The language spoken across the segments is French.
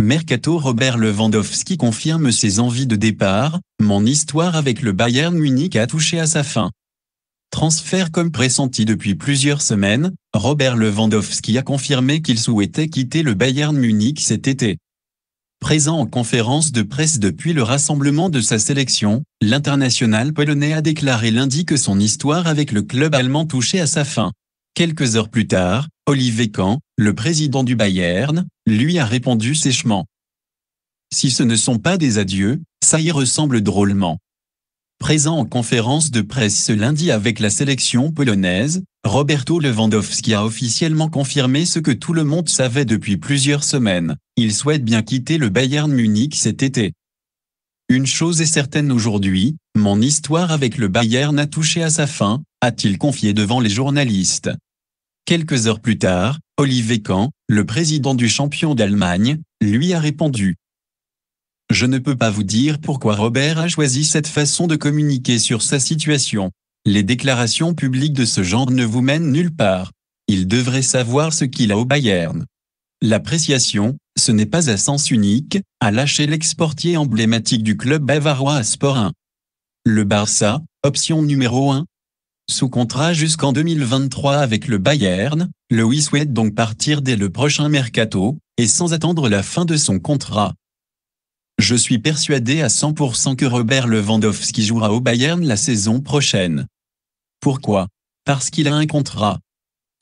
Mercato Robert Lewandowski confirme ses envies de départ, mon histoire avec le Bayern Munich a touché à sa fin. Transfert comme pressenti depuis plusieurs semaines, Robert Lewandowski a confirmé qu'il souhaitait quitter le Bayern Munich cet été. Présent en conférence de presse depuis le rassemblement de sa sélection, l'international polonais a déclaré lundi que son histoire avec le club allemand touchait à sa fin. Quelques heures plus tard, Olivier Kahn, le président du Bayern, lui a répondu sèchement. Si ce ne sont pas des adieux, ça y ressemble drôlement. Présent en conférence de presse ce lundi avec la sélection polonaise, Roberto Lewandowski a officiellement confirmé ce que tout le monde savait depuis plusieurs semaines, il souhaite bien quitter le Bayern Munich cet été. Une chose est certaine aujourd'hui, mon histoire avec le Bayern a touché à sa fin, a-t-il confié devant les journalistes. Quelques heures plus tard, Olivier Kahn, le président du champion d'Allemagne, lui a répondu. Je ne peux pas vous dire pourquoi Robert a choisi cette façon de communiquer sur sa situation. Les déclarations publiques de ce genre ne vous mènent nulle part. Il devrait savoir ce qu'il a au Bayern. L'appréciation, ce n'est pas à sens unique, a lâché l'exportier emblématique du club bavarois à Sport 1. Le Barça, option numéro 1. Sous contrat jusqu'en 2023 avec le Bayern, Louis souhaite donc partir dès le prochain mercato, et sans attendre la fin de son contrat. Je suis persuadé à 100% que Robert Lewandowski jouera au Bayern la saison prochaine. Pourquoi Parce qu'il a un contrat.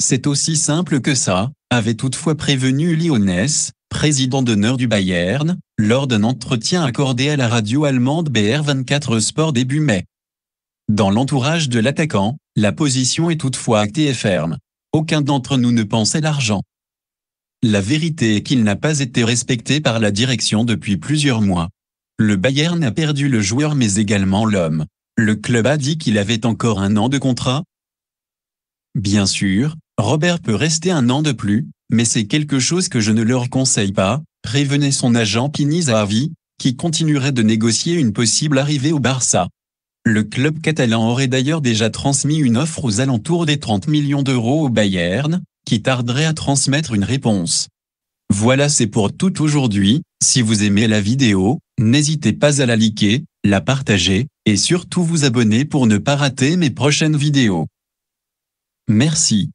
C'est aussi simple que ça, avait toutefois prévenu Lyonès, président d'honneur du Bayern, lors d'un entretien accordé à la radio allemande BR24 Sport début mai. Dans l'entourage de l'attaquant, la position est toutefois actée et ferme aucun d'entre nous ne pensait l'argent. La vérité est qu'il n'a pas été respecté par la direction depuis plusieurs mois. Le Bayern a perdu le joueur mais également l'homme. Le club a dit qu'il avait encore un an de contrat. Bien sûr, Robert peut rester un an de plus, mais c'est quelque chose que je ne leur conseille pas, prévenait son agent Pini Zahavi, qui continuerait de négocier une possible arrivée au Barça. Le club catalan aurait d'ailleurs déjà transmis une offre aux alentours des 30 millions d'euros au Bayern, qui tarderait à transmettre une réponse. Voilà c'est pour tout aujourd'hui, si vous aimez la vidéo, n'hésitez pas à la liker, la partager, et surtout vous abonner pour ne pas rater mes prochaines vidéos. Merci.